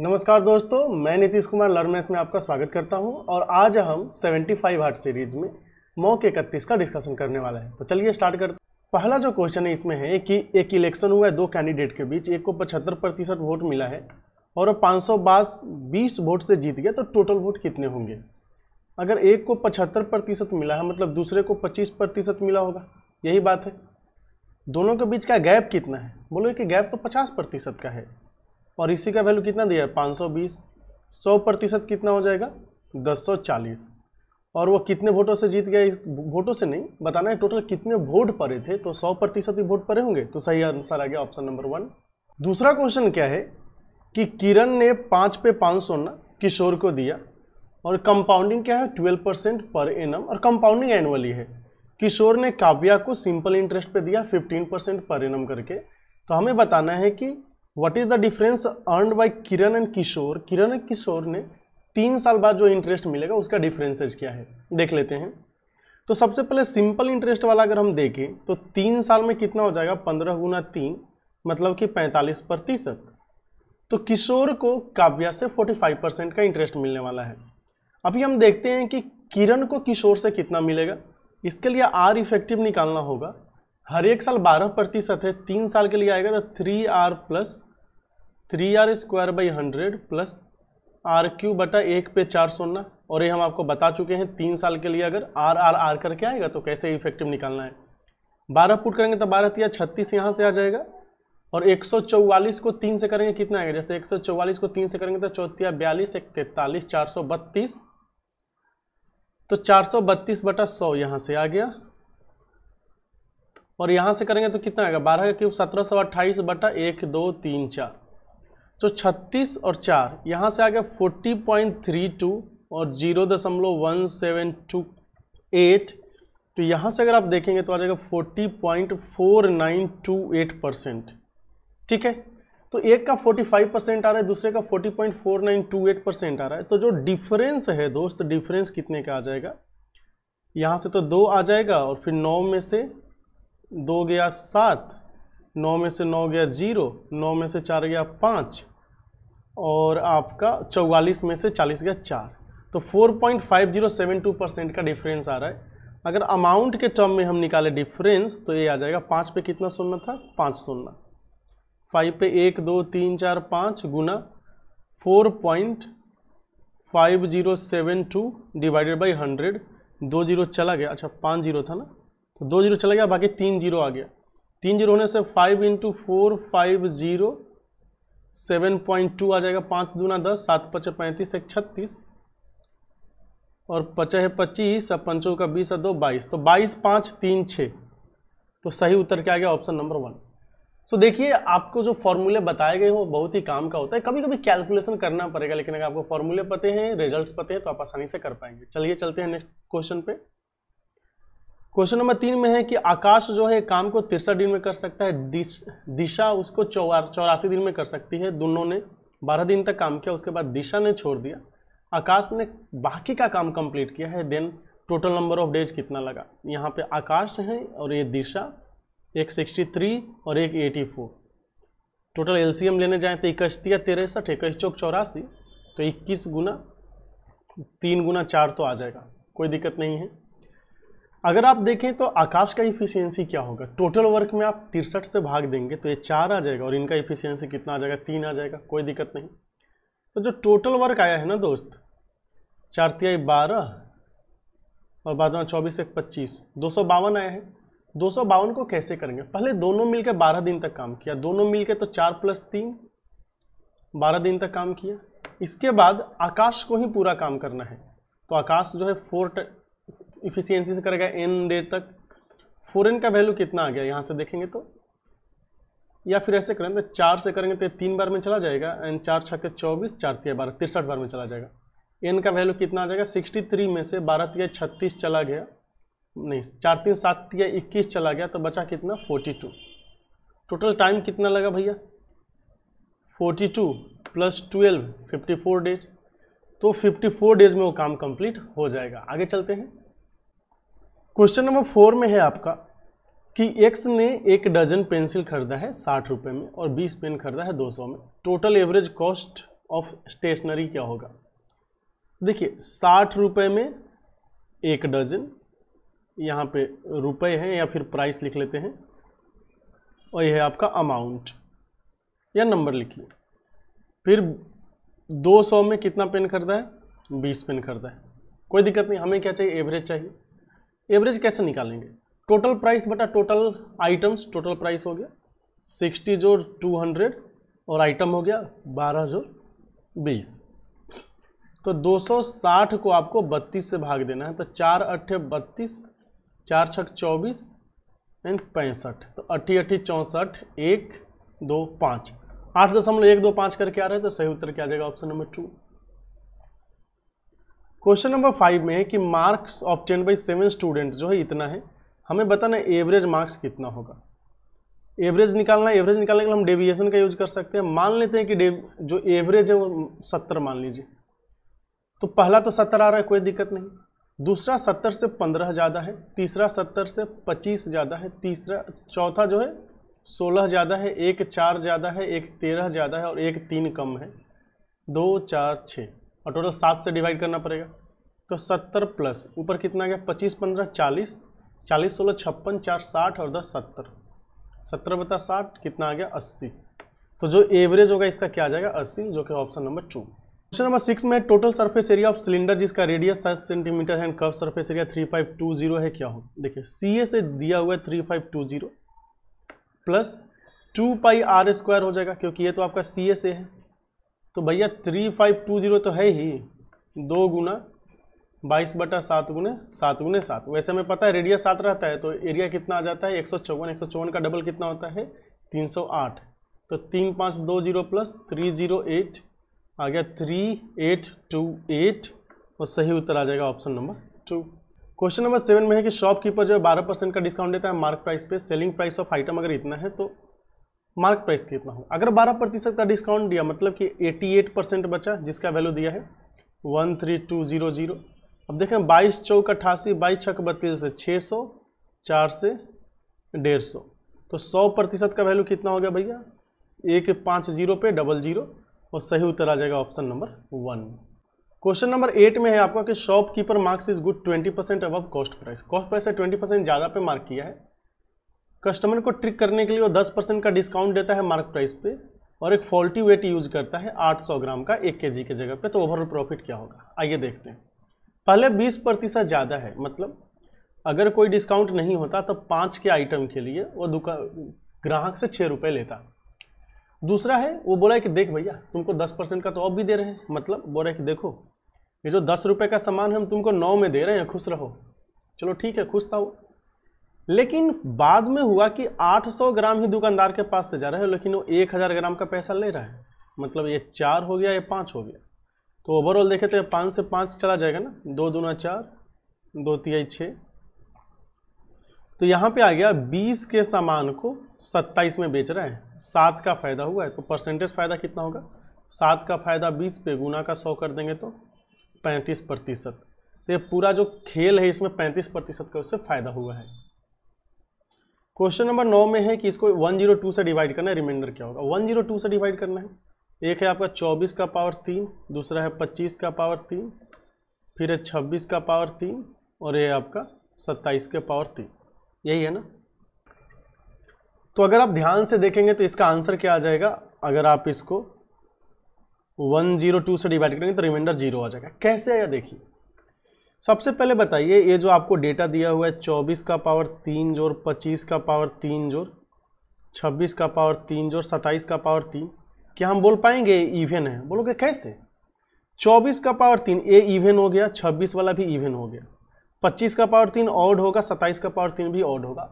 नमस्कार दोस्तों मैं नीतीश कुमार लर्मेस में आपका स्वागत करता हूं और आज हम 75 फाइव हार्ट सीरीज में मॉक इकतीस का डिस्कशन करने वाला है तो चलिए स्टार्ट करते हैं पहला जो क्वेश्चन है इसमें है कि एक इलेक्शन हुआ है दो कैंडिडेट के बीच एक को पचहत्तर प्रतिशत वोट मिला है और पाँच सौ बीस वोट से जीत गया तो टोटल वोट कितने होंगे अगर एक को पचहत्तर प्रतिशत मिला है मतलब दूसरे को पच्चीस प्रतिशत मिला होगा यही बात है दोनों के बीच का गैप कितना है बोलो कि गैप तो पचास प्रतिशत का है और इसी का वैल्यू कितना दिया है पाँच सौ बीस सौ प्रतिशत कितना हो जाएगा दस सौ चालीस और वो कितने वोटों से जीत गए वोटों से नहीं बताना है टोटल कितने वोट पड़े थे तो सौ प्रतिशत ही वोट पड़े होंगे तो सही आंसर आ गया ऑप्शन नंबर वन दूसरा क्वेश्चन क्या है कि किरण ने पाँच पे पाँच ना किशोर को दिया और कंपाउंडिंग क्या है ट्वेल्व परसेंट पर एम और कंपाउंडिंग एनुअली है किशोर ने काव्या को सिंपल इंटरेस्ट पे दिया फिफ्टीन परसेंट पर एम करके तो हमें बताना है कि what is the difference earn by Kiran and Kishor Kiran and Kishor ने तीन साल बाद जो इंटरेस्ट मिलेगा उसका डिफरेंसेज क्या है देख लेते हैं तो सबसे पहले सिंपल इंटरेस्ट वाला अगर हम देखें तो तीन साल में कितना हो जाएगा पंद्रह गुना तीन मतलब कि पैंतालीस प्रतिशत तो किशोर को काव्या से फोर्टी फाइव परसेंट का इंटरेस्ट मिलने वाला है अभी हम देखते हैं कि किरण को किशोर से कितना मिलेगा इसके लिए आर इफेक्टिव निकालना होगा हर एक साल बारह प्रतिशत है तीन साल के लिए आएगा तो three R plus three R square by hundred plus R cube बटा एक पे चार सोना और ये हम आपको बता चुके हैं तीन साल के लिए अगर आर आर आर करके आएगा तो कैसे इफेक्टिव निकालना है बारह पुट करेंगे तो बारह या छत्तीस यहाँ से आ जाएगा और एक सौ चौवालीस को तीन से करेंगे कितना आएगा जैसे एक सौ चौवालीस को तीन से करेंगे तो चौथिया बयालीस एक तैतालीस चार सौ बत्तीस तो चार सौ बत्तीस बटा सौ यहाँ से आ गया और यहाँ से करेंगे तो कितना आएगा बारह का क्यूब सत्रह सौ अट्ठाईस बटा एक दो तीन चार तो छत्तीस और चार यहाँ से आ गया फोर्टी पॉइंट थ्री टू और जीरो दशमलव वन सेवन टू एट तो यहाँ से अगर आप देखेंगे तो आ जाएगा forty point four nine two eight percent ठीक है तो एक का फोर्टी फाइव परसेंट आ रहा है दूसरे का forty point four nine two eight percent आ रहा है तो जो डिफरेंस है दोस्त डिफरेंस कितने का आ जाएगा यहाँ से तो दो आ जाएगा और फिर नौ में से दो गया सात नौ में से नौ गया जीरो नौ में से चार गया पाँच और आपका चौवालीस में से चालीस गया चार तो four point five zero seven two percent का डिफरेंस आ रहा है अगर अमाउंट के टर्म में हम निकाले डिफरेंस तो ये आ जाएगा पाँच पे कितना सुनना था पाँच सुनना फाइव पे एक दो तीन चार पाँच गुना four point five zero seven two divided by hundred दो जीरो चला गया अच्छा पाँच जीरो था ना तो दो जीरो चला गया बाकी तीन जीरो आ गया तीन जीरो होने से five into four five zero seven point two आ जाएगा पाँच दूना दस सात पचे पैंतीस एक छत्तीस और पचे है पच्चीस और पंचों का बीस और दो बाईस तो बाईस पाँच तीन छः तो सही उत्तर क्या आ गया ऑप्शन नंबर वन सो देखिए आपको जो फॉर्मूले बताए गए हो बहुत ही काम का होता है कभी कभी कैलकुलेशन करना पड़ेगा लेकिन अगर आपको फॉर्मूले पते हैं रिजल्ट्स पते हैं तो आप आसानी से कर पाएंगे चलिए चलते हैं नेक्स्ट क्वेश्चन पे क्वेश्चन नंबर तीन में है कि आकाश जो है काम को तिरसठ दिन में कर सकता है दिश, दिशा उसको चौरासी दिन में कर सकती है दोनों ने बारह दिन तक काम किया उसके बाद दिशा ने छोड़ दिया आकाश ने बाकी का काम कंप्लीट किया है then total number of days कितना लगा यहाँ पे आकाश है और ये दिशा एक सिक्सटी थ्री और एक एटी फोर टोटल एम लेने जाएँ तो इकसतिया तिरसठ इक्कीस चौक चौरासी तो इक्कीस गुना तीन गुना चार तो आ जाएगा कोई दिक्कत नहीं है अगर आप देखें तो आकाश का इफिशियंसी क्या होगा टोटल वर्क में आप तिरसठ से भाग देंगे तो ये चार आ जाएगा और इनका इफिशियंसी कितना आ जाएगा तीन आ जाएगा कोई दिक्कत नहीं तो जो टोटल वर्क आया है ना दोस्त चार तिहाई बारह और बाद में चौबीस एक पच्चीस दो सौ बावन आया है दो सौ बावन को कैसे करेंगे पहले दोनों मिलकर बारह दिन तक काम किया दोनों मिलकर तो चार प्लस तीन बारह दिन तक काम किया इसके बाद आकाश को ही पूरा काम करना है तो आकाश जो है फोर इफिशियंसी से करेगा एन डेट तक फोर का वैल्यू कितना आ गया यहाँ से देखेंगे तो या फिर ऐसे करें तो चार से करेंगे तो तीन बार में चला जाएगा एंड चार छक्के चौबीस चार तीन बारह तिरसठ बार में चला जाएगा एन का वैल्यू कितना आ जाएगा सिक्सटी थ्री में से बारह तीन छत्तीस चला गया नहीं चार तीन सात तीन इक्कीस चला गया तो बचा कितना फोर्टी टू टोटल टाइम कितना लगा भैया forty two plus twelve fifty four days तो फिफ्टी फोर डेज में वो काम कम्प्लीट हो जाएगा आगे चलते हैं क्वेश्चन नंबर फोर में है आपका कि एक्स ने एक डजन पेंसिल खरीदा है साठ रुपये में और बीस पेन खरीदा है दो सौ में total average cost of stationery क्या होगा देखिए साठ रुपये में एक डजन यहाँ पे रुपए हैं या फिर प्राइस लिख लेते हैं और यह है आपका अमाउंट या नंबर लिखिए फिर 200 में कितना पेन खरीदा है 20 पेन खरीदा है कोई दिक्कत नहीं हमें क्या चाहिए एवरेज चाहिए एवरेज कैसे निकालेंगे टोटल प्राइस बटा टोटल आइटम्स टोटल प्राइस हो गया सिक्सटी जो टू हंड्रेड और आइटम हो गया बारह जो बीस तो 260 को आपको 32 से भाग देना है तो चार अट्ठे बत्तीस चार छक चौबीस एंड पैंसठ तो अट्ठी अट्ठी चौंसठ एक दो पाँच आठ दशमलव एक दो पाँच करके आ रहे हैं तो सही उत्तर क्या आ जाएगा option number two question number five में है कि marks obtained by seven student जो है इतना है हमें बताना है एवरेज मार्क्स कितना होगा एवरेज निकालना एवरेज निकालने के लिए हम डेविएशन का यूज कर सकते हैं मान लेते हैं कि जो एवरेज है वो सत्तर मान लीजिए तो पहला तो सत्तर आ रहा है कोई दिक्कत नहीं दूसरा सत्तर से पंद्रह ज़्यादा है तीसरा सत्तर से पच्चीस ज़्यादा है तीसरा चौथा जो है सोलह ज़्यादा है एक चार ज़्यादा है एक तेरह ज़्यादा है और एक तीन कम है दो चार छः और टोटल सात से डिवाइड करना पड़ेगा तो सत्तर प्लस ऊपर कितना गया पच्चीस पंद्रह चालीस चालीस सोलह छप्पन चार साठ और दस सत्तर सत्तर बता साठ कितना आ गया अस्सी तो जो एवरेज होगा इसका क्या आ जाएगा अस्सी जो कि option number two question number six में total surface area of cylinder जिसका रेडियस सात सेंटीमीटर है curve surface area three five two zero है क्या हो देखिए सी ए से दिया हुआ है three five two zero plus two pi R square हो जाएगा क्योंकि ये तो आपका सी ए से है तो भैया थ्री फाइव टू जीरो तो है ही दो गुना बाईस बटा सात गुने सात गुने सात वैसे हमें पता है रेडियस सात रहता है तो एरिया कितना आ जाता है एक सौ चौवन एक सौ चौवन का डबल कितना होता है तीन सौ आठ तो तीन पाँच दो zero plus three zero eight आ गया थ्री एट टू एट और सही उत्तर आ जाएगा option number two question number seven में है कि शॉपकीपर जो है बारह परसेंट का डिस्काउंट देता है मार्क प्राइस पे सेलिंग प्राइस ऑफ आइटम अगर इतना है तो मार्क प्राइस कितना होगा अगर 12 प्रतिशत का डिस्काउंट दिया मतलब कि 88 परसेंट बचा जिसका वैल्यू दिया है one three two zero zero अब देखें बाईस चौक अट्ठासी बाईस छक बत्तीस से छः सौ चार से डेढ़ सौ तो सौ प्रतिशत का वैल्यू कितना हो गया भैया एक पाँच जीरो पे डबल जीरो और सही उत्तर आ जाएगा option number one question number eight में है आपका कि shopkeeper marks is good twenty percent above cost price cost price से ट्वेंटी परसेंट ज़्यादा पे मार्क किया है कस्टमर को ट्रिक करने के लिए वो दस परसेंट का डिस्काउंट देता है मार्क प्राइस पे और एक फॉल्टी वेट यूज करता है 800 ग्राम का एक के जी के जगह पे तो ओवरऑल प्रॉफिट क्या होगा आइए देखते हैं पहले 20 प्रतिशत ज़्यादा है मतलब अगर कोई डिस्काउंट नहीं होता तो पाँच के आइटम के लिए वो दुकान ग्राहक से छः रुपये लेता दूसरा है वो बोला है कि देख भैया तुमको दस परसेंट का तो ऑफ भी दे रहे हैं मतलब बोल रहे हैं कि देखो ये जो दस रुपये का सामान हम तुमको नौ में दे रहे हैं खुश रहो चलो ठीक है खुश था वो लेकिन बाद में हुआ कि 800 ग्राम ही दुकानदार के पास से जा रहे हो लेकिन वो 1000 ग्राम का पैसा ले रहा है मतलब ये चार हो गया ये पाँच हो गया तो ओवरऑल देखे तो पाँच से पाँच चला जाएगा ना दो दूना चार दो तिहाई छः तो यहाँ पे आ गया बीस के सामान को सत्ताईस में बेच रहे हैं सात का फ़ायदा हुआ है तो परसेंटेज फ़ायदा कितना होगा सात का फ़ायदा बीस पे गुना का सौ कर देंगे तो पैंतीस प्रतिशत तो ये पूरा जो खेल है इसमें पैंतीस प्रतिशत का उससे फ़ायदा हुआ है क्वेश्चन नंबर नौ में है कि इसको 102 से डिवाइड करना है रिमाइंडर क्या होगा 102 से डिवाइड करना है एक है आपका 24 का पावर तीन दूसरा है 25 का पावर तीन फिर है छब्बीस का पावर तीन और ये आपका 27 के पावर तीन यही है ना तो अगर आप ध्यान से देखेंगे तो इसका आंसर क्या आ जाएगा अगर आप इसको 102 से डिवाइड करेंगे तो रिमाइंडर जीरो आ जाएगा कैसे आया देखिए सबसे पहले बताइए ये जो आपको डेटा दिया हुआ है चौबीस का पावर तीन जोर पच्चीस का पावर तीन जोर छब्बीस का पावर तीन जोर सत्ताईस का पावर तीन क्या हम बोल पाएंगे इवेन है बोलोगे कैसे चौबीस का पावर तीन ए इवेन हो गया छब्बीस वाला भी इवेन हो गया पच्चीस का पावर तीन ऑड होगा सत्ताईस का पावर तीन भी ऑड होगा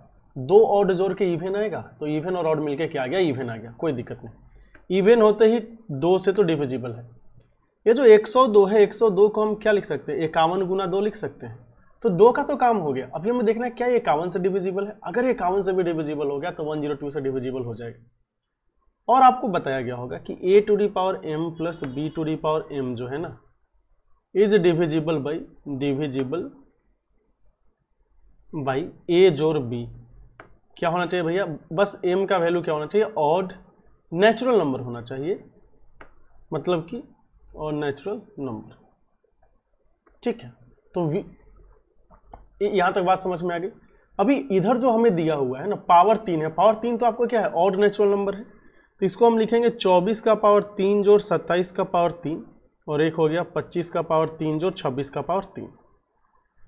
दो ऑड जोर के इवेन आएगा तो इवेन और ऑड मिलके क्या आ गया इवेन आ गया कोई दिक्कत नहीं इवेन होते ही दो से तो डिविजिबल है ये जो 102 है 102 को हम क्या लिख सकते हैं इक्यावन गुना दो लिख सकते हैं तो दो का तो काम हो गया अभी हमें देखना है क्या ये इक्यावन से डिविजिबल है अगर इक्यावन से भी डिविजिबल हो गया तो 102 से डिविजिबल हो जाएगा और आपको बताया गया होगा कि a to the power m plus b to the power m जो है ना is divisible by divisible by a जोर बी क्या होना चाहिए भैया बस एम का वैल्यू क्या होना चाहिए ऑड नेचुरल नंबर होना चाहिए मतलब कि और नेचुरल नंबर ठीक है तो यहाँ तक बात समझ में आ गई अभी इधर जो हमें दिया हुआ है ना पावर तीन है पावर तीन तो आपको क्या है और नेचुरल नंबर है तो इसको हम लिखेंगे चौबीस का पावर तीन जोड़ सत्ताईस का पावर तीन और एक हो गया पच्चीस का पावर तीन जोड़ छब्बीस का पावर तीन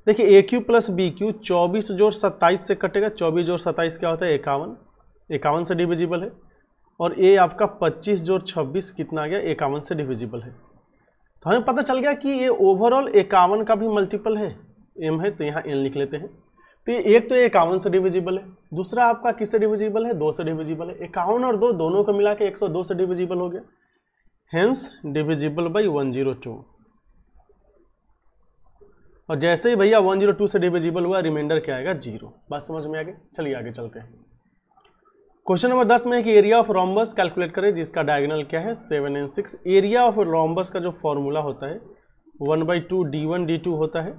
देखिए a cube plus b cube चौबीस जोड़ सत्ताईस से कटेगा चौबीस जोड़ सत्ताईस क्या होता है इक्यावन इक्यावन से डिविजिबल है और ए आपका पच्चीस जोड़ छब्बीस कितना आ गया इक्यावन से डिविजिबल है तो हमें पता चल गया कि ये ओवरऑल इक्यावन का भी मल्टीपल है एम है तो यहाँ एन लिख लेते हैं तो ये एक तो इक्यावन से डिविजिबल है दूसरा आपका किससे डिविजिबल है दो से डिविजिबल है इक्यावन और दो दोनों को मिला के एक सौ दो से डिविजिबल हो गया hence divisible by one zero two और जैसे ही भैया वन जीरो टू से डिविजिबल हुआ रिमाइंडर क्या आएगा जीरो बात समझ में आ गई चलिए आगे चलते हैं क्वेश्चन नंबर दस में एक एरिया ऑफ रोम्बस कैलकुलेट करें जिसका डायगोनल क्या है seven and six area of rhombus का जो फॉर्मूला होता है one by two d one d two होता है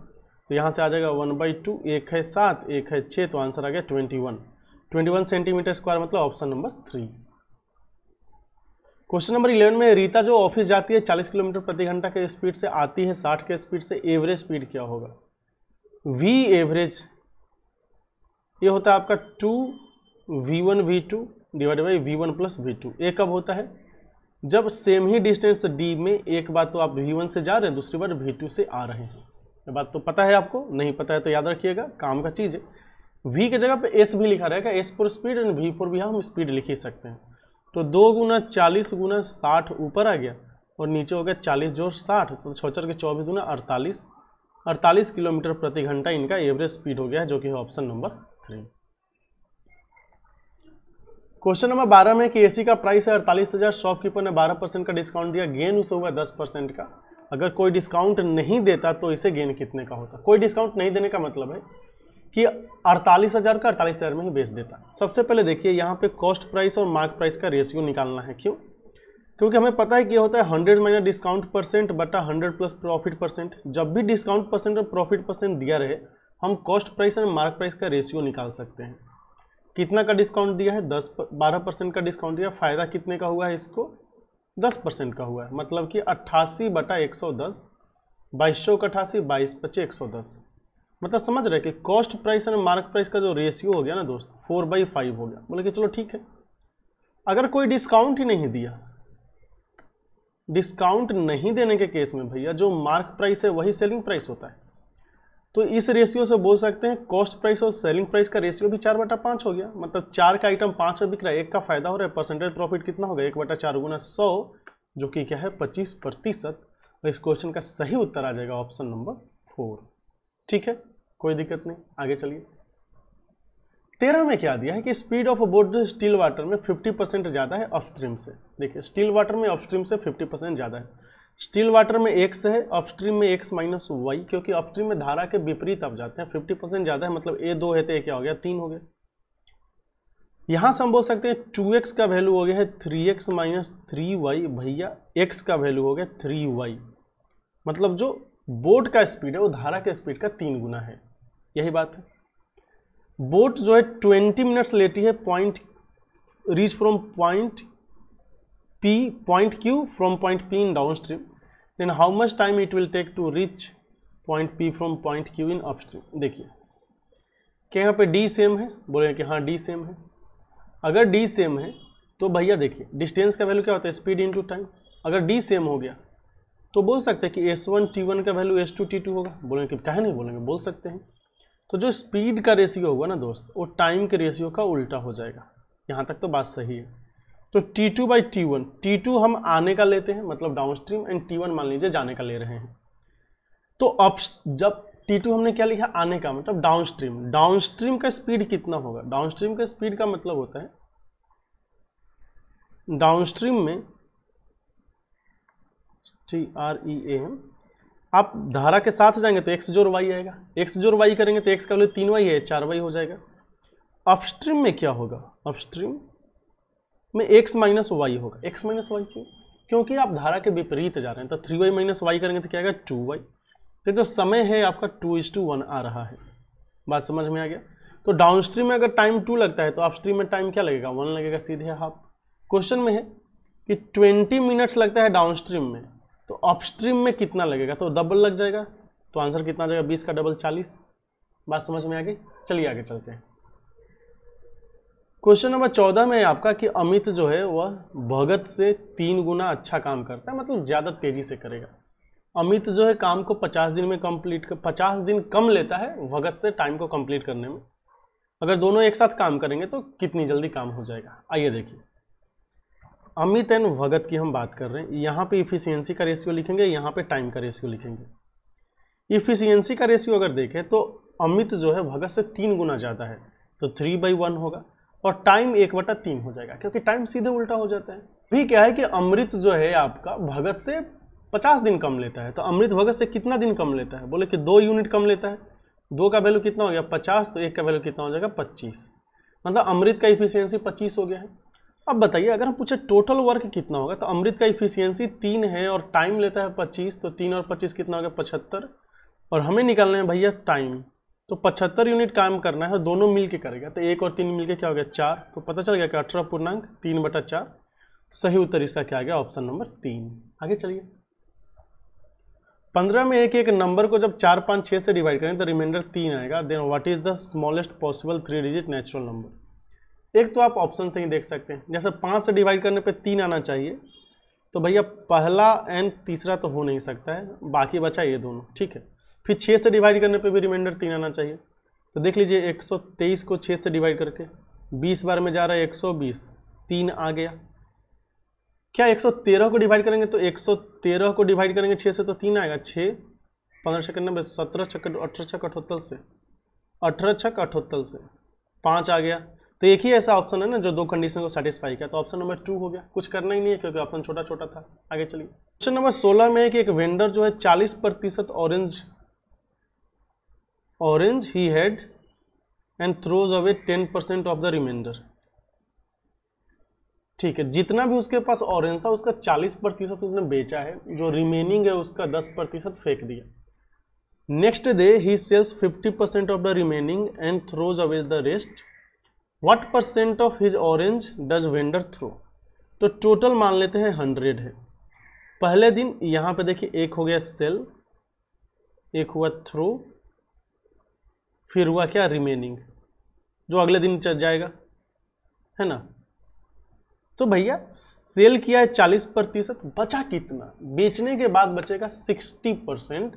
तो यहाँ से आ जाएगा वन बाई टू एक है सात एक है छः तो आंसर आ गया twenty one twenty one centimetre square मतलब option number three question number eleven में रीता जो ऑफिस जाती है चालीस किलोमीटर प्रति घंटा के स्पीड से आती है साठ के स्पीड से एवरेज स्पीड क्या होगा वी एवरेज ये होता है आपका two v one v two divide by v one plus v two a कब होता है जब सेम ही डिस्टेंस डी में एक बार तो आप वी वन से जा रहे हैं दूसरी बार वी टू से आ रहे हैं ये बात तो पता है आपको नहीं पता है तो याद रखिएगा काम का चीज़ है वी की जगह पे एस भी लिखा रहेगा s four speed and v four भी हम स्पीड लिख ही सकते हैं तो दो गुना चालीस गुना साठ ऊपर आ गया और नीचे हो गया चालीस जोर साठ तो छोचर के चौबीस गुना अड़तालीस अड़तालीस किलोमीटर प्रति घंटा इनका एवरेज स्पीड हो गया है जो कि है option number three question number बारह में कि एसी का प्राइस है अड़तालीस हज़ार शॉपकीपर ने बारह परसेंट का डिस्काउंट दिया गेन उसे हुआ दस परसेंट का अगर कोई डिस्काउंट नहीं देता तो इसे गेन कितने का होता कोई डिस्काउंट नहीं देने का मतलब है कि अड़तालीस हज़ार का अड़तालीस हज़ार में ही बेच देता सबसे पहले देखिए यहाँ पे कॉस्ट प्राइस और मार्क प्राइस का रेशियो निकालना है क्यों क्योंकि हमें पता है कि होता है हंड्रेड माइनस डिस्काउंट परसेंट बटा हंड्रेड प्लस प्रॉफिट परसेंट जब भी डिस्काउंट परसेंट और प्रॉफिट परसेंट दिया रहे हम कॉस्ट प्राइस और मार्क प्राइस का रेशियो निकाल सकते हैं कितना का डिस्काउंट दिया है दस बारह परसेंट का डिस्काउंट दिया फ़ायदा कितने का हुआ है इसको दस परसेंट का हुआ है मतलब कि अट्ठासी बटा एक सौ दस बाईस सौ का अठासी बाईस पच्चीस एक सौ दस मतलब समझ रहे कि कॉस्ट प्राइस और मार्क प्राइस का जो रेशियो हो गया ना दोस्त फोर बाई फाइव हो गया बोले कि चलो ठीक है अगर कोई डिस्काउंट ही नहीं दिया डिस्काउंट नहीं देने के केस में भैया जो मार्क प्राइस है वही सेलिंग प्राइस होता है तो इस रेशियो से बोल सकते हैं कॉस्ट प्राइस और सेलिंग प्राइस का रेशियो भी चार बटा पाँच हो गया मतलब चार का आइटम पाँच में बिक रहा है एक का फायदा हो रहा है परसेंटेज प्रॉफिट कितना होगा एक बटा चार गुना सौ जो कि क्या है पच्चीस प्रतिशत और तो इस क्वेश्चन का सही उत्तर आ जाएगा ऑप्शन नंबर फोर ठीक है कोई दिक्कत नहीं आगे चलिए तेरह में क्या दिया है कि स्पीड ऑफ बोट जो स्टील वाटर में फिफ्टी परसेंट ज़्यादा है अपस्ट्रीम से देखिए स्टील वाटर में अपस्ट्रीम से फिफ्टी परसेंट ज़्यादा है स्टील वाटर में एक्स है अपस्ट्रीम में एक्स माइनस वाई क्योंकि अपस्ट्रीम में धारा के विपरीत आप जाते हैं फिफ्टी परसेंट ज़्यादा है मतलब ए दो है तो ए क्या हो गया तीन हो गया यहां से हम बोल सकते हैं टू एक्स का वैल्यू हो गया है three x minus three y भैया एक्स का वैल्यू हो गया थ्री वाई मतलब जो बोट का स्पीड है वो धारा के स्पीड का तीन गुना है यही बात है बोट जो है ट्वेंटी मिनट्स लेती है point reach from point P point Q from point P in downstream then how much time it will take to reach point P from point Q in upstream देखिए क्या यहाँ पे D same है बोले कि हाँ D सेम है अगर D सेम है तो भैया देखिए डिस्टेंस का वैल्यू क्या होता है स्पीड इंटू टाइम अगर D सेम हो गया तो बोल सकते हैं कि एस वन टी वन का value s two t two होगा बोलेंगे कि कहे नहीं बोलेंगे बोल सकते हैं तो जो स्पीड का रेशियो होगा ना दोस्त वो टाइम के रेशियो का उल्टा हो जाएगा यहाँ तक तो बात सही है तो T2 two by T one हम आने का लेते हैं मतलब डाउन स्ट्रीम एंड T1 मान लीजिए जाने का ले रहे हैं तो अब जब T2 हमने क्या लिखा आने का मतलब डाउन स्ट्रीम डाउन स्ट्रीम का स्पीड कितना होगा डाउन स्ट्रीम का स्पीड का मतलब होता है डाउन स्ट्रीम में टी आर ई एम आप धारा के साथ जाएंगे तो एक्स जोर वाई आएगा एक्स जोर वाई करेंगे तो एक्स का वैल्यू तीन वाई है चार वाई हो जाएगा अपस्ट्रीम में क्या होगा अपस्ट्रीम में एक्स माइनस वाई होगा एक्स माइनस वाई क्यों क्योंकि आप धारा के विपरीत जा रहे हैं तो थ्री वाई माइनस वाई करेंगे तो क्या आएगा टू वाई तो जो समय है आपका टू इज टू वन आ रहा है बात समझ में आ गया तो डाउन स्ट्रीम में अगर टाइम टू लगता है तो अपस्ट्रीम में टाइम क्या लगेगा वन लगेगा सीधे हाफ क्वेश्चन में है कि ट्वेंटी मिनट्स लगता है डाउन स्ट्रीम में तो अपस्ट्रीम में कितना लगेगा तो डबल लग जाएगा तो आंसर कितना आ जाएगा बीस का डबल चालीस बात समझ में आ गई चलिए आगे चलते हैं क्वेश्चन नंबर चौदह में आपका कि अमित जो है वह भगत से तीन गुना अच्छा काम करता है मतलब ज़्यादा तेजी से करेगा अमित जो है काम को पचास दिन में कंप्लीट कर पचास दिन कम लेता है भगत से टाइम को कंप्लीट करने में अगर दोनों एक साथ काम करेंगे तो कितनी जल्दी काम हो जाएगा आइए देखिए अमित एंड भगत की हम बात कर रहे हैं यहाँ पे इफिशियंसी का रेशियो लिखेंगे यहाँ पे टाइम का रेशियो लिखेंगे इफिशियंसी का रेशियो अगर देखें तो अमित जो है भगत से तीन गुना ज़्यादा है तो थ्री बाई वन होगा और टाइम एक बटा तीन हो जाएगा क्योंकि टाइम सीधे उल्टा हो जाता है भी क्या है कि अमृत जो है आपका भगत से पचास दिन कम लेता है तो अमृत भगत से कितना दिन कम लेता है बोले कि दो यूनिट कम लेता है दो का वैल्यू कितना हो गया पचास तो एक का वैल्यू कितना हो जाएगा पच्चीस मतलब अमृत का इफिशियंसी पच्चीस हो गया है अब बताइए अगर हम पूछे टोटल वर्क कितना होगा तो अमृत का इफिशियंसी तीन है और टाइम लेता है पच्चीस तो तीन और पच्चीस कितना हो गया पचहत्तर और हमें निकालना है भैया टाइम तो 75 यूनिट काम करना है दोनों मिल के करेगा तो एक और तीन मिल के क्या हो गया चार तो पता चल गया कि अठारह पूर्णांक तीन बटा चार सही उत्तर इसका क्या आ गया ऑप्शन नंबर तीन आगे चलिए पंद्रह में एक एक नंबर को जब चार पाँच छः से डिवाइड करें तो रिमाइंडर तीन आएगा then what is the smallest possible three digit natural number एक तो आप ऑप्शन से ही देख सकते हैं जैसे पाँच से डिवाइड करने पर तीन आना चाहिए तो भैया पहला एंड तीसरा तो हो नहीं सकता है बाकी बचा ये दोनों ठीक है फिर छः से डिवाइड करने पे भी रिमाइंडर तीन आना चाहिए तो देख लीजिए 123 को छः से डिवाइड करके 20 बार में जा रहा है 120 तीन आ गया क्या 113 को डिवाइड करेंगे तो 113 को डिवाइड करेंगे छः से तो तीन आएगा छः पंद्रह छक्कर नब्बे सत्रह छक्कर अठारह छक अठहत्तर से अठारह छक अठहत्तर से पाँच आ गया तो एक ही ऐसा ऑप्शन है ना जो दो कंडीशन को सेटिस्फाई किया तो ऑप्शन नंबर टू हो गया कुछ करना ही नहीं है क्योंकि ऑप्शन छोटा छोटा था आगे चलिए क्वेश्चन नंबर सोलह में है कि एक वेंडर जो है चालीस प्रतिशत orange orange he had and throws away 10% of the remainder ठीक है जितना भी उसके पास ऑरेंज था उसका 40 प्रतिशत उसने बेचा है जो रिमेनिंग है उसका 10 प्रतिशत फेंक दिया नेक्स्ट डे ही sells 50 percent of the remaining and throws away the rest what percent of his orange does vendor throw तो टोटल मान लेते हैं 100 है पहले दिन यहाँ पे देखिए एक हो गया सेल एक हुआ थ्रो फिर हुआ क्या रिमेनिंग जो अगले दिन चल जाएगा है ना तो भैया सेल किया है चालीस प्रतिशत बचा कितना बेचने के बाद बचेगा सिक्सटी परसेंट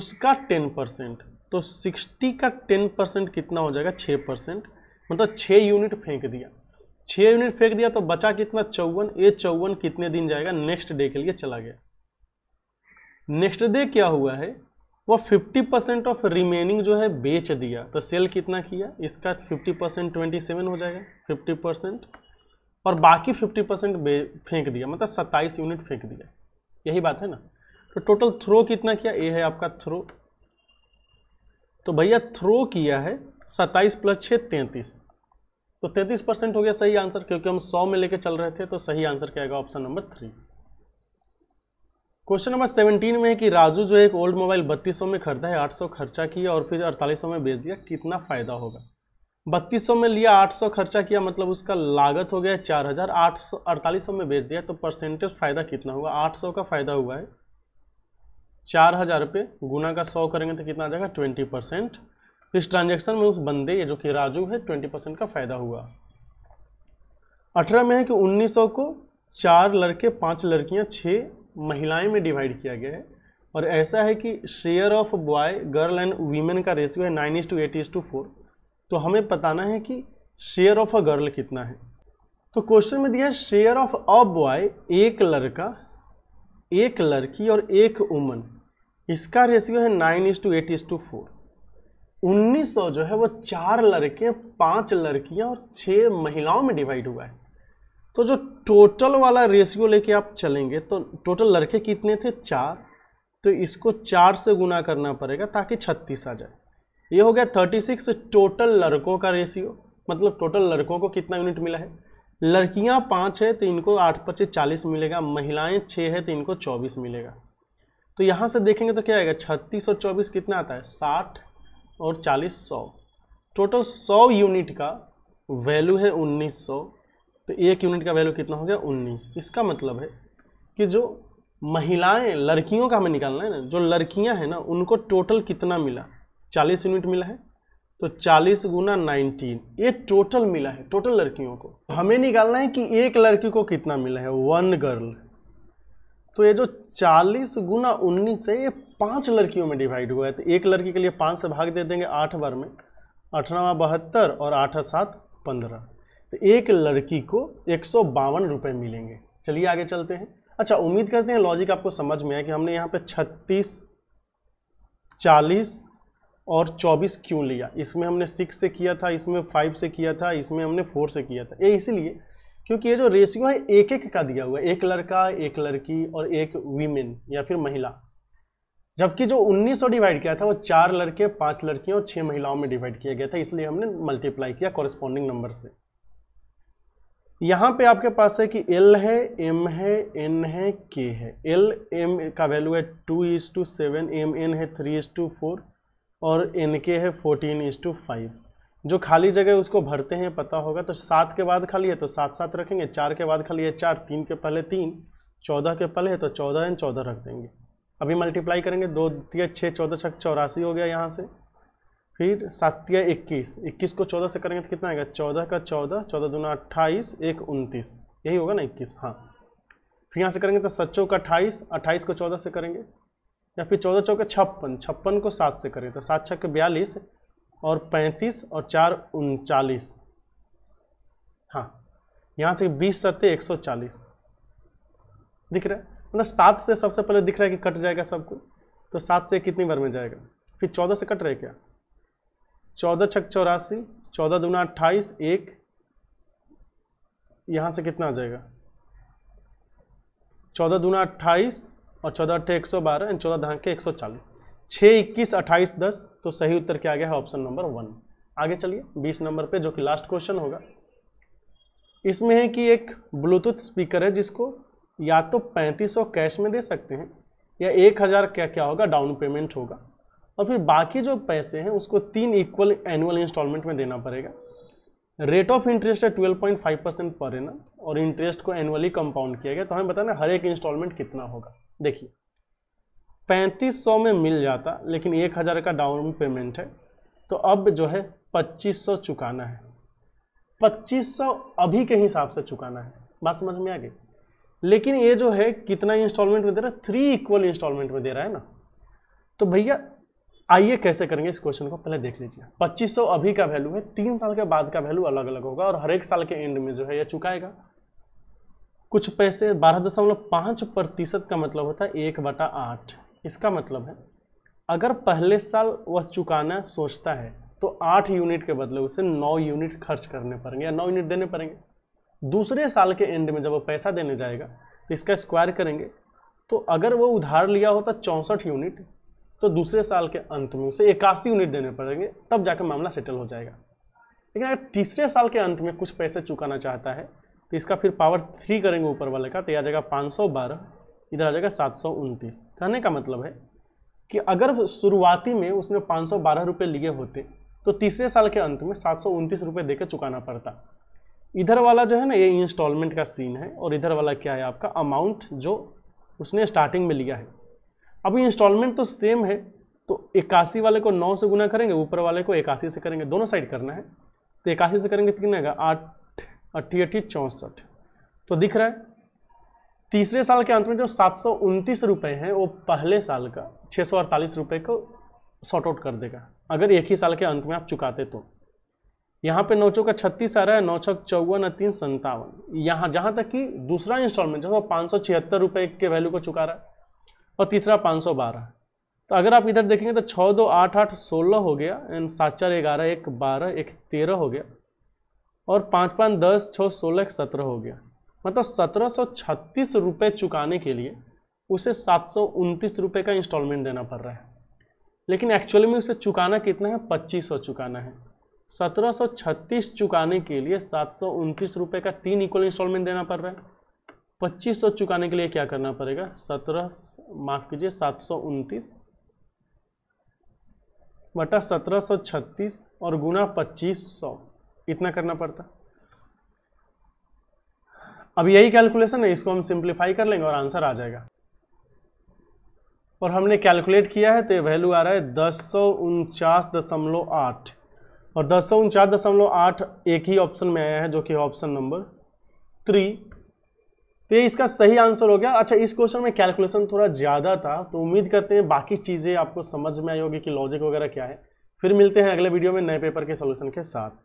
उसका टेन परसेंट तो सिक्सटी का टेन परसेंट कितना हो जाएगा छः परसेंट मतलब छः यूनिट फेंक दिया छः यूनिट फेंक दिया तो बचा कितना चौवन ए चौवन कितने दिन जाएगा नेक्स्ट डे के लिए चला गया नेक्स्ट डे क्या हुआ है वह 50 परसेंट ऑफ रिमेनिंग जो है बेच दिया तो सेल कितना किया इसका 50 परसेंट ट्वेंटी हो जाएगा 50 परसेंट और बाकी 50 परसेंट फेंक दिया मतलब 27 यूनिट फेंक दिया यही बात है ना तो टोटल थ्रो कितना किया ये है आपका थ्रो तो भैया थ्रो किया है 27 प्लस छः तैंतीस तो 33 परसेंट हो गया सही आंसर क्योंकि हम 100 में लेके चल रहे थे तो सही आंसर क्या आएगा option number three question number seventeen में है कि राजू जो एक ओल्ड मोबाइल बत्तीस में खरीदा है 800 खर्चा किया और फिर 4800 में बेच दिया कितना फायदा होगा 3200 में लिया 800 खर्चा किया मतलब उसका लागत हो गया चार हज़ार आठ सौ अड़तालीस में बेच दिया तो परसेंटेज फ़ायदा कितना हुआ 800 का फ़ायदा हुआ है चार हज़ार रुपये गुना का सौ करेंगे तो कितना आ जाएगा ट्वेंटी परसेंट इस ट्रांजेक्शन में उस बंदे जो कि राजू है ट्वेंटी परसेंट का फ़ायदा हुआ अठारह में है कि उन्नीस को चार लड़के पाँच लड़कियाँ छः महिलाएं में डिवाइड किया गया है और ऐसा है कि share of boy girl and women का रेशियो है nine is to eight is to four तो हमें बताना है कि शेयर ऑफ अ गर्ल कितना है तो क्वेश्चन में दिया है शेयर ऑफ अ बॉय एक लड़का एक लड़की और एक उमन इसका रेशियो है nine is to eight is to four उन्नीस सौ जो है वो चार लड़के पांच लड़कियां और छह महिलाओं में डिवाइड हुआ है तो जो टोटल वाला रेशियो लेके आप चलेंगे तो टोटल लड़के कितने थे चार तो इसको चार से गुना करना पड़ेगा ताकि छत्तीस आ जाए ये हो गया थर्टी सिक्स टोटल लड़कों का रेशियो मतलब टोटल लड़कों को कितना यूनिट मिला है लड़कियां पाँच है तो इनको आठ पच्चीस चालीस मिलेगा महिलाएं छः है तो इनको चौबीस मिलेगा तो यहाँ से देखेंगे तो क्या आएगा छत्तीस और चौबीस कितना आता है साठ और चालीस सौ टोटल सौ यूनिट का वैल्यू है उन्नीस सौ तो एक यूनिट का वैल्यू कितना हो गया उन्नीस इसका मतलब है कि जो महिलाएं लड़कियों का हमें निकालना है ना जो लड़कियां हैं ना उनको टोटल कितना मिला चालीस यूनिट मिला है तो चालीस गुना नाइनटीन ये टोटल मिला है टोटल लड़कियों को हमें निकालना है कि एक लड़की को कितना मिला है वन गर्ल तो ये जो चालीस गुना उन्नीस है ये पांच लड़कियों में डिवाइड हुआ है तो एक लड़की के लिए पाँच से भाग दे देंगे आठ बार में अठारह बहत्तर और आठ सात पंद्रह तो एक लड़की को एक सौ मिलेंगे चलिए आगे चलते हैं अच्छा उम्मीद करते हैं लॉजिक आपको समझ में आया कि हमने यहाँ पे 36, 40 और 24 क्यों लिया इसमें हमने 6 से किया था इसमें 5 से किया था इसमें हमने 4 से किया था ये इसीलिए क्योंकि ये जो रेशियो है एक एक का दिया हुआ है एक लड़का एक लड़की और एक वीमेन या फिर महिला जबकि जो 1900 डिवाइड किया था वो चार लड़के पांच लड़कियों और छह महिलाओं में डिवाइड किया गया था इसलिए हमने मल्टीप्लाई किया कॉरेस्पॉन्डिंग नंबर से यहाँ पे आपके पास है कि L है M है N है K है L M का वैल्यू है two is to seven m n है थ्री इज टू फोर और एन के है फोर्टीन इज टू फाइव जो खाली जगह उसको भरते हैं पता होगा तो सात के बाद खाली है तो सात सात रखेंगे चार के बाद खाली है चार तीन के पहले तीन चौदह के पहले है तो चौदह एन चौदह रख देंगे अभी मल्टीप्लाई करेंगे दो तीन छः चौदह छः चौरासी हो गया यहाँ से फिर सात्या इक्कीस इक्कीस को चौदह से करेंगे तो कितना आएगा चौदह का चौदह चौदह दोनों अट्ठाईस एक उनतीस यही होगा ना इक्कीस हाँ फिर यहाँ से करेंगे तो सच्चों का अट्ठाईस अट्ठाईस को चौदह से करेंगे या फिर चौदह चौके छप्पन छप्पन को सात से करेंगे तो सात छः के बयालीस और पैंतीस और चार उनचालीस हाँ यहाँ से बीस सत्य एक सौ चालीस दिख रहा है मतलब सात से सबसे पहले दिख रहा है कि कट जाएगा सब कुछ तो सात से कितनी बार में जाएगा फिर चौदह से कट रहे क्या चौदह छक चौरासी चौदह दुना अट्ठाईस एक यहाँ से कितना आ जाएगा चौदह दुना अट्ठाईस और चौदह अट्ठे एक सौ बारह एंड चौदह धाके एक सौ चालीस छः इक्कीस अट्ठाईस दस तो सही उत्तर क्या आ गया है ऑप्शन नंबर वन आगे चलिए बीस नंबर पे जो कि लास्ट क्वेश्चन होगा इसमें है कि एक ब्लूटूथ स्पीकर है जिसको या तो पैंतीस सौ कैश में दे सकते हैं या एक हज़ार क्या क्या होगा डाउन पेमेंट होगा और फिर बाकी जो पैसे हैं उसको तीन इक्वल एनुअल इंस्टॉलमेंट में देना पड़ेगा रेट ऑफ इंटरेस्ट है 12.5 परसेंट पर है ना और इंटरेस्ट को एनुअली कंपाउंड किया गया तो हमें बताना हर एक इंस्टॉलमेंट कितना होगा देखिए पैंतीस सौ में मिल जाता लेकिन एक हज़ार का डाउन पेमेंट है तो अब जो है पच्चीस सौ चुकाना है पच्चीस सौ अभी के हिसाब से चुकाना है बात समझ में आ गई लेकिन ये जो है कितना इंस्टॉलमेंट में दे रहा है थ्री इक्वल इंस्टॉलमेंट में दे रहा है ना तो भैया आइए कैसे करेंगे इस क्वेश्चन को पहले देख लीजिए 2500 अभी का वैल्यू है तीन साल के बाद का वैल्यू अलग अलग होगा और हर एक साल के एंड में जो है यह चुकाएगा कुछ पैसे बारह दशमलव पाँच प्रतिशत का मतलब होता है एक बटा आठ इसका मतलब है अगर पहले साल वह चुकाना सोचता है तो आठ यूनिट के बदले उसे नौ यूनिट खर्च करने पड़ेंगे या नौ यूनिट देने पड़ेंगे दूसरे साल के एंड में जब वो पैसा देने जाएगा इसका स्क्वायर करेंगे तो अगर वो उधार लिया होता चौंसठ यूनिट तो दूसरे साल के अंत में उसे इक्यासी यूनिट देने पड़ेंगे तब जाकर मामला सेटल हो जाएगा लेकिन अगर तीसरे साल के अंत में कुछ पैसे चुकाना चाहता है तो इसका फिर पावर थ्री करेंगे ऊपर वाले का तो यह आ जाएगा पाँच सौ बारह इधर आ जाएगा सात सौ उनतीस कहने का मतलब है कि अगर शुरुआती में उसने पाँच सौ बारह रुपये लिए होते तो तीसरे साल के अंत में सात सौ उनतीस रुपये देकर चुकाना पड़ता इधर वाला जो है ना ये इंस्टॉलमेंट का सीन है और इधर वाला क्या है आपका अमाउंट जो उसने स्टार्टिंग में लिया है अब इंस्टॉलमेंट तो सेम है तो इक्यासी वाले को नौ से गुना करेंगे ऊपर वाले को इक्यासी से करेंगे दोनों साइड करना है तो इक्यासी से करेंगे तो कितना आएगा आठ अट्ठी अट्ठी चौंसठ तो दिख रहा है तीसरे साल के अंत में जो सात सौ उनतीस रुपये हैं वो पहले साल का छः सौ अड़तालीस रुपये को शॉर्ट आउट कर देगा अगर एक ही साल के अंत में आप चुकाते तो यहाँ पे नौ चौका छत्तीस आ रहा है नौ छक चौवन और तीन संतावन यहाँ जहाँ तक कि दूसरा इंस्टॉलमेंट जो है वो पाँच सौ छिहत्तर रुपये के वैल्यू को चुका रहा है और तीसरा पाँच सौ बारह तो अगर आप इधर देखेंगे तो छः दो आठ आठ सोलह हो गया एंड सात चार ग्यारह एक बारह एक तेरह हो गया और पाँच पाँच दस छः सोलह एक सत्रह हो गया मतलब सत्रह सौ छत्तीस रुपये चुकाने के लिए उसे सात सौ उनतीस रुपये का इंस्टॉलमेंट देना पड़ रहा है लेकिन एक्चुअली में उसे चुकाना कितना है पच्चीस सौ चुकाना है सत्रह सौ छत्तीस चुकाने के लिए सात सौ उनतीस रुपये का तीन इक्वल इंस्टॉलमेंट देना पड़ रहा है पच्चीस सौ चुकाने के लिए क्या करना पड़ेगा सत्रह माफ कीजिए सात सौ उनतीस बटा सत्रह सौ छत्तीस और गुना पच्चीस सौ इतना करना पड़ता अब यही कैलकुलेशन है इसको हम सिंप्लीफाई कर लेंगे और आंसर आ जाएगा और हमने कैलकुलेट किया है तो ये वैल्यू आ रहा है दस सौ उनचास दशमलव आठ और दस सौ उनचास दशमलव आठ एक ही ऑप्शन में आया है जो कि ऑप्शन नंबर थ्री तो ये इसका सही आंसर हो गया अच्छा इस क्वेश्चन में कैलकुलेशन थोड़ा ज़्यादा था तो उम्मीद करते हैं बाकी चीज़ें आपको समझ में आई होगी कि लॉजिक वगैरह क्या है फिर मिलते हैं अगले वीडियो में नए पेपर के सोल्यूशन के साथ